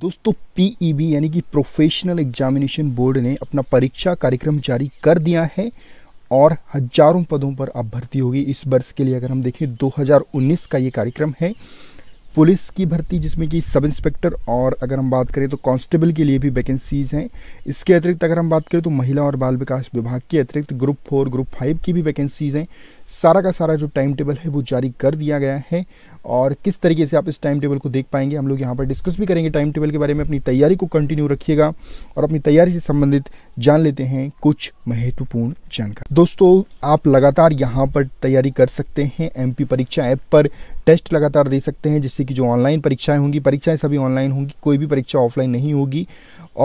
दोस्तों PEB e यानी कि प्रोफेशनल एग्जामिनेशन बोर्ड ने अपना परीक्षा कार्यक्रम जारी कर दिया है और हजारों पदों पर अब भर्ती होगी इस वर्ष के लिए अगर हम देखें 2019 का ये कार्यक्रम है पुलिस की भर्ती जिसमें कि सब इंस्पेक्टर और अगर हम बात करें तो कांस्टेबल के लिए भी वैकेंसीज़ हैं इसके अतिरिक्त अगर हम बात करें तो महिला और बाल विकास विभाग के अतिरिक्त ग्रुप फोर ग्रुप फाइव की भी वैकेंसीज़ हैं सारा का सारा जो टाइम टेबल है वो जारी कर दिया गया है और किस तरीके से आप इस टाइम टेबल को देख पाएंगे हम लोग यहाँ पर डिस्कस भी करेंगे टाइम टेबल के बारे में अपनी तैयारी को कंटिन्यू रखिएगा और अपनी तैयारी से संबंधित जान लेते हैं कुछ महत्वपूर्ण जानकारी दोस्तों आप लगातार यहाँ पर तैयारी कर सकते हैं एम परीक्षा ऐप पर टेस्ट लगातार दे सकते हैं जिससे कि जो ऑनलाइन परीक्षाएं होंगी परीक्षाएं सभी ऑनलाइन होंगी कोई भी परीक्षा ऑफलाइन नहीं होगी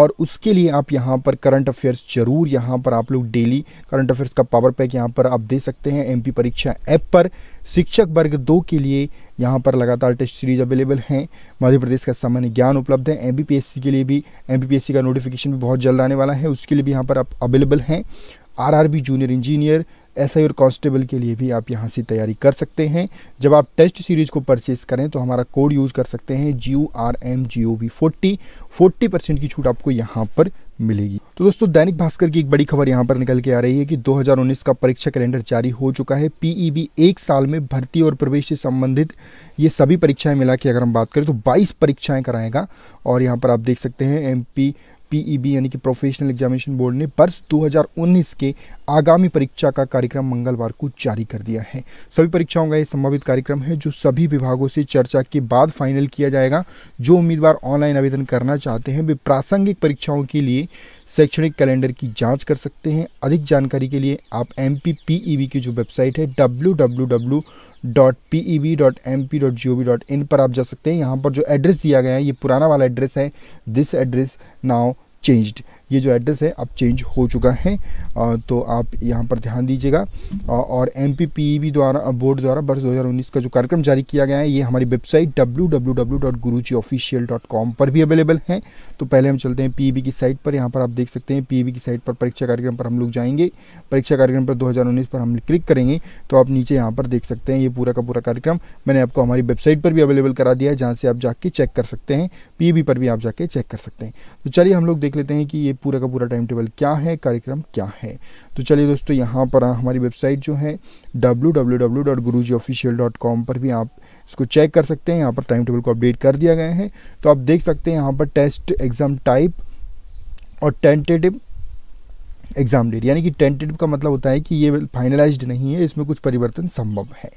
और उसके लिए आप यहाँ पर करंट अफेयर्स जरूर यहाँ पर आप लोग डेली करंट अफेयर्स का पावर पैक यहाँ पर आप दे सकते हैं एम परीक्षा ऐप पर शिक्षक वर्ग दो के लिए यहाँ पर लगातार टेस्ट सीरीज अवेलेबल हैं मध्य प्रदेश का सामान्य ज्ञान उपलब्ध है एम के लिए भी एम का नोटिफिकेशन भी बहुत जल्द आने वाला है उसके लिए भी यहाँ पर अवेलेबल हैं आर जूनियर इंजीनियर एस और कांस्टेबल के लिए भी आप यहाँ से तैयारी कर सकते हैं जब आप टेस्ट सीरीज़ को परचेस करें तो हमारा कोड यूज़ कर सकते हैं G U R M G O V forty forty percent की छूट आपको यहाँ पर मिलेगी तो दोस्तों दैनिक भास्कर की एक बड़ी खबर यहाँ पर निकल के आ रही है कि 2019 का परीक्षा कैलेंडर जारी हो चुका है पीईबी e एक साल में भर्ती और प्रवेश से संबंधित ये सभी परीक्षाएं मिला के अगर हम बात करें तो 22 परीक्षाएं कराएगा और यहाँ पर आप देख सकते हैं एमपी पीईबी e यानी कि प्रोफेशनल एग्जामिनेशन बोर्ड ने वर्ष 2019 के आगामी परीक्षा का कार्यक्रम मंगलवार को जारी कर दिया है सभी परीक्षाओं का यह संभावित कार्यक्रम है जो सभी विभागों से चर्चा के बाद फाइनल किया जाएगा जो उम्मीदवार ऑनलाइन आवेदन करना चाहते हैं वे प्रासंगिक परीक्षाओं के लिए शैक्षणिक कैलेंडर की जांच कर सकते हैं अधिक जानकारी के लिए आप एम e की जो वेबसाइट है W dot P E V dot M P dot G O V dot in पर आप जा सकते हैं यहाँ पर जो एड्रेस दिया गया है ये पुराना वाला एड्रेस है दिस एड्रेस नाउ चेंज्ड ये जो एड्रेस है अब चेंज हो चुका है तो आप यहाँ पर ध्यान दीजिएगा और एम पी e द्वारा बोर्ड द्वारा वर्ष 2019 का जो कार्यक्रम जारी किया गया है ये हमारी वेबसाइट www.gurujiofficial.com पर भी अवेलेबल है तो पहले हम चलते हैं पी e की साइट पर यहाँ पर आप देख सकते हैं पी e की साइट पर परीक्षा कार्यक्रम पर हम लोग जाएंगे परीक्षा कार्यक्रम पर दो पर हम क्लिक करेंगे तो आप नीचे यहाँ पर देख सकते हैं ये पूरा का पूरा कार्यक्रम मैंने आपको हमारी वेबसाइट पर भी अवेलेबल करा दिया है जहाँ से आप जाके चेक कर सकते हैं पी पर भी आप जाके चेक कर सकते हैं तो चलिए हम लोग देख लेते हैं कि ये पूरा का पूरा टाइम टेबल क्या है कार्यक्रम क्या है तो चलिए दोस्तों यहाँ पर हमारी वेबसाइट जो है www.gurujiofficial.com पर भी आप इसको चेक कर सकते हैं यहाँ पर टाइम टेबल को अपडेट कर दिया गया है तो आप देख सकते हैं यहाँ पर टेस्ट एग्ज़ाम टाइप और टेंटेटिव एग्ज़ाम डेट यानी कि टेंटेटिव का मतलब होता है कि ये फाइनलाइज्ड नहीं है इसमें कुछ परिवर्तन संभव है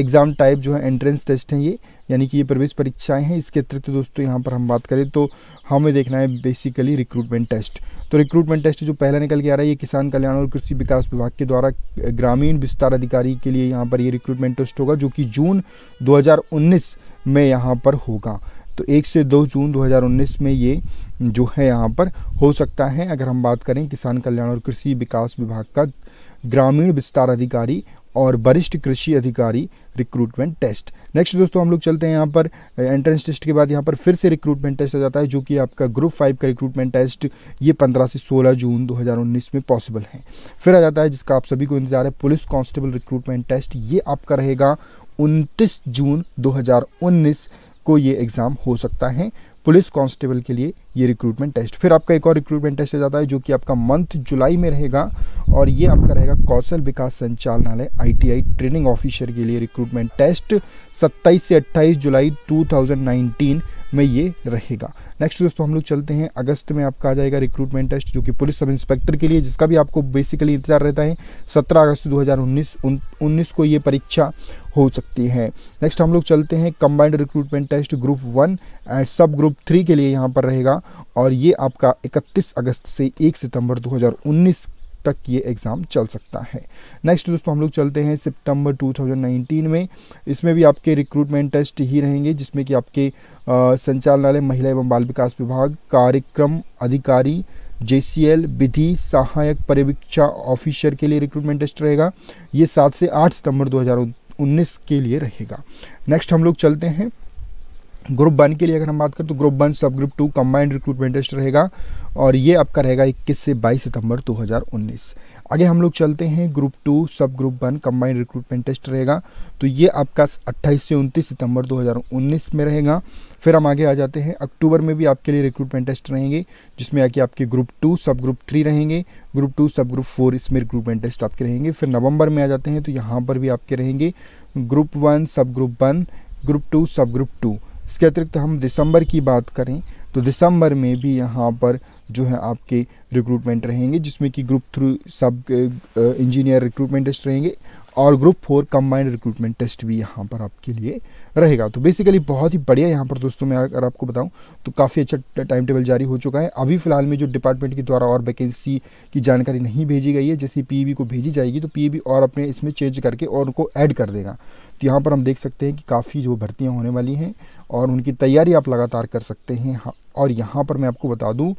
एग्ज़ाम टाइप जो है एंट्रेंस टेस्ट हैं ये यानी कि ये प्रवेश परीक्षाएं हैं इसके अतिरिक्त दोस्तों यहाँ पर हम बात करें तो हमें देखना है बेसिकली रिक्रूटमेंट टेस्ट तो रिक्रूटमेंट टेस्ट जो पहला निकल के आ रहा है ये किसान कल्याण और कृषि विकास विभाग के द्वारा ग्रामीण विस्तार अधिकारी के लिए यहाँ पर ये रिक्रूटमेंट टेस्ट होगा जो कि जून दो में यहाँ पर होगा तो एक से दो जून 2019 में ये जो है यहाँ पर हो सकता है अगर हम बात करें किसान कल्याण और कृषि विकास विभाग का ग्रामीण विस्तार अधिकारी और वरिष्ठ कृषि अधिकारी रिक्रूटमेंट टेस्ट नेक्स्ट दोस्तों हम लोग चलते हैं यहाँ पर एंट्रेंस टेस्ट के बाद यहाँ पर फिर से रिक्रूटमेंट टेस्ट आ जाता है जो कि आपका ग्रुप फाइव का रिक्रूटमेंट टेस्ट ये 15 से 16 जून 2019 में पॉसिबल है फिर आ जाता है जिसका आप सभी को इंतजार है पुलिस कांस्टेबल रिक्रूटमेंट टेस्ट ये आपका रहेगा उनतीस जून दो को ये एग्ज़ाम हो सकता है पुलिस कांस्टेबल के लिए ये रिक्रूटमेंट टेस्ट फिर आपका एक और रिक्रूटमेंट टेस्ट जाता है जो कि आपका मंथ जुलाई में रहेगा और ये आपका रहेगा कौशल विकास संचालनालय आईटीआई ट्रेनिंग ऑफिसर के लिए रिक्रूटमेंट टेस्ट 27 से 28 जुलाई 2019 में ये रहेगा नेक्स्ट दोस्तों हम लोग चलते हैं अगस्त में आपका आ जाएगा रिक्रूटमेंट टेस्ट जो कि पुलिस सब इंस्पेक्टर के लिए जिसका भी आपको बेसिकली इंतजार रहता है सत्रह अगस्त दो हज़ार को ये परीक्षा हो सकती है नेक्स्ट हम लोग चलते हैं combined recruitment test group one and sub group three के लिए यहाँ पर रहेगा और ये आपका 31 अगस्त से 1 सितंबर 2019 तक ये एग्ज़ाम चल सकता है नेक्स्ट दोस्तों हम लोग चलते हैं सितंबर 2019 में इसमें भी आपके रिक्रूटमेंट टेस्ट ही रहेंगे जिसमें कि आपके संचालनालय महिला एवं बाल विकास विभाग कार्यक्रम अधिकारी जे विधि सहायक परिवीक्षा ऑफिसर के लिए रिक्रूटमेंट टेस्ट रहेगा ये सात से आठ सितंबर 19 के लिए रहेगा नेक्स्ट हम लोग चलते हैं ग्रुप वन के लिए अगर हम बात करें तो group one sub group two combined recruitment test रहेगा और ये आपका रहेगा इक्कीस से बाईस सितंबर 2019 आगे हम लोग चलते हैं group two sub group one combined recruitment test रहेगा तो ये आपका 28 से 29 सितंबर 2019 में रहेगा फिर हम आगे आ जाते हैं अक्टूबर में भी आपके लिए रिक्रूटमेंट टेस्ट रहेंगे जिसमें आके आपके group two sub group three रहेंगे group two sub group four इसमें रिक्रूटमेंट टेस्ट आपके रहेंगे फिर नवंबर में आ जाते हैं तो यहाँ पर भी आपके रहेंगे group one sub group one group two sub group two इसके अतिरिक्त हम दिसंबर की बात करें तो दिसंबर में भी यहाँ पर जो है आपके रिक्रूटमेंट रहेंगे जिसमें कि group three sub engineer recruitment रहेंगे और group four combined recruitment test भी यहाँ पर आपके लिए रहेगा तो बेसिकली बहुत ही बढ़िया यहाँ पर दोस्तों मैं अगर आपको बताऊँ तो काफ़ी अच्छा टाइम टेबल जारी हो चुका है अभी फिलहाल में जो डिपार्टमेंट के द्वारा और वैकेंसी की जानकारी नहीं भेजी गई है जैसे पी e को भेजी जाएगी तो पी e और अपने इसमें चेंज करके और उनको ऐड कर देगा तो यहाँ पर हम देख सकते हैं कि काफ़ी जो भर्तियाँ होने वाली हैं और उनकी तैयारी आप लगातार कर सकते हैं हाँ, और यहाँ पर मैं आपको बता दूँ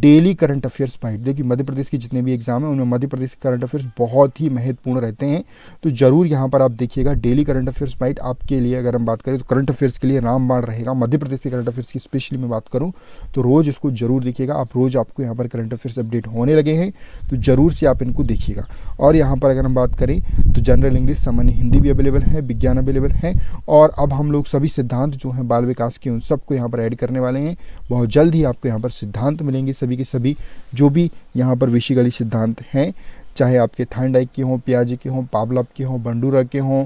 डेली करंट अफेयर्स पॉइंट देखिए मध्य प्रदेश के जितने भी एग्जाम हैं उनमें मध्य प्रदेश के करंट अफेयर्स बहुत ही महत्वपूर्ण रहते हैं तो ज़रूर यहाँ पर आप देखिएगा डेली करंट अफेयर्स पॉइंट आपके लिए अगर हम बात करें तो करंट अफेयर्स के लिए रामबाण रहेगा मध्य प्रदेश के करंट अफेयर्स की स्पेशली मैं बात करूँ तो रोज़ इसको जरूर देखिएगा आप रोज़ आपको यहाँ पर करंट अफेयर्स अपडेट होने लगे हैं तो ज़रूर से आप इनको देखिएगा और यहाँ पर अगर हम बात करें तो जनरल इंग्लिश सामान्य हिंदी भी अवेलेबल है विज्ञान अवेलेबल है और अब हम लोग सभी सिद्धांत जो हैं बाल विकास के उन सबको यहाँ पर ऐड करने वाले हैं बहुत जल्द ही आपको यहाँ पर सिद्धांत मिलेंगे सभी के सभी जो भी यहाँ पर विशिकली सिद्धांत हैं चाहे आपके थाइंडाइक के हों प्याजे के हों पावलप के हों बंडूरा के हों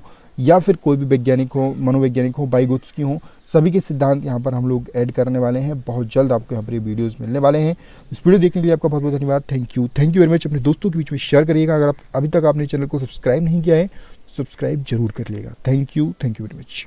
या फिर कोई भी वैज्ञानिक हो मनोवैज्ञानिक हो बाइगुत्स की हो सभी के सिद्धांत यहाँ पर हम लोग ऐड करने वाले हैं बहुत जल्द आपको यहाँ पर ये वीडियोज़ मिलने वाले हैं इस वीडियो देखने के लिए आपका बहुत बहुत धन्यवाद thank you thank you very much अपने दोस्तों के बीच में शेयर करिएगा अगर आप अभी तक आपने चैनल को सब्सक्राइब नहीं किया है सब्सक्राइब तो जरूर कर लिएगा thank you thank you very much